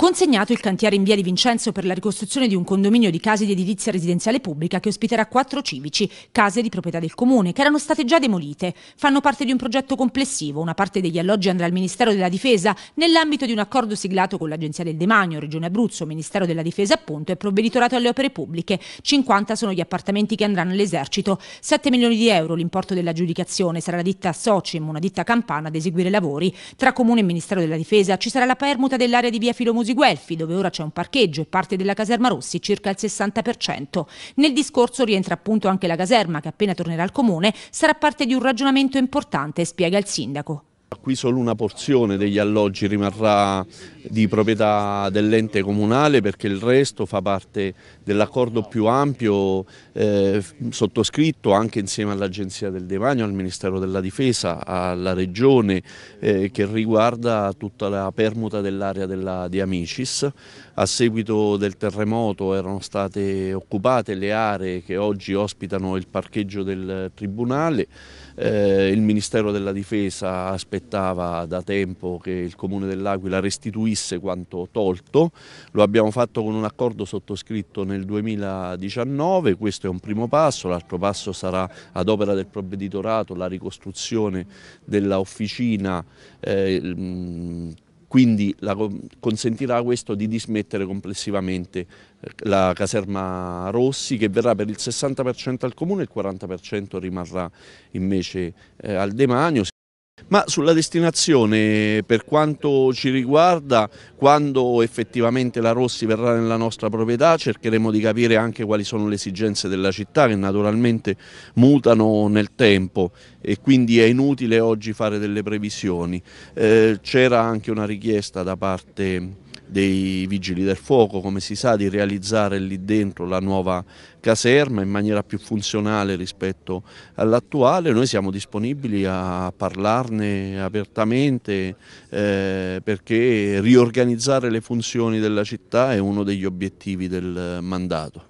consegnato il cantiere in via di Vincenzo per la ricostruzione di un condominio di case di edilizia residenziale pubblica che ospiterà quattro civici, case di proprietà del comune, che erano state già demolite. Fanno parte di un progetto complessivo, una parte degli alloggi andrà al Ministero della Difesa nell'ambito di un accordo siglato con l'Agenzia del Demanio, Regione Abruzzo, Ministero della Difesa appunto e Provveditorato alle Opere Pubbliche. 50 sono gli appartamenti che andranno all'esercito, 7 milioni di euro l'importo dell'aggiudicazione, sarà la ditta Socim, una ditta campana ad eseguire lavori. Tra comune e Ministero della Difesa ci sarà la permuta dell'area di via Filomusi Tifosi Guelfi, dove ora c'è un parcheggio e parte della caserma Rossi, circa il 60%. Nel discorso rientra appunto anche la caserma, che appena tornerà al comune sarà parte di un ragionamento importante, spiega il sindaco. Qui solo una porzione degli alloggi rimarrà di proprietà dell'ente comunale perché il resto fa parte dell'accordo più ampio eh, sottoscritto anche insieme all'Agenzia del Demanio, al Ministero della Difesa, alla Regione eh, che riguarda tutta la permuta dell'area di Amicis. A seguito del terremoto erano state occupate le aree che oggi ospitano il parcheggio del Tribunale, eh, il Ministero della Difesa aspettava da tempo che il Comune dell'Aquila restituisse restituisse quanto tolto, lo abbiamo fatto con un accordo sottoscritto nel 2019, questo è un primo passo, l'altro passo sarà ad opera del provveditorato la ricostruzione dell'officina, eh, quindi la, consentirà questo di dismettere complessivamente eh, la caserma Rossi che verrà per il 60% al comune e il 40% rimarrà invece eh, al demanio. Ma sulla destinazione, per quanto ci riguarda, quando effettivamente la Rossi verrà nella nostra proprietà cercheremo di capire anche quali sono le esigenze della città che naturalmente mutano nel tempo e quindi è inutile oggi fare delle previsioni. Eh, C'era anche una richiesta da parte dei vigili del fuoco, come si sa, di realizzare lì dentro la nuova caserma in maniera più funzionale rispetto all'attuale. Noi siamo disponibili a parlarne apertamente eh, perché riorganizzare le funzioni della città è uno degli obiettivi del mandato.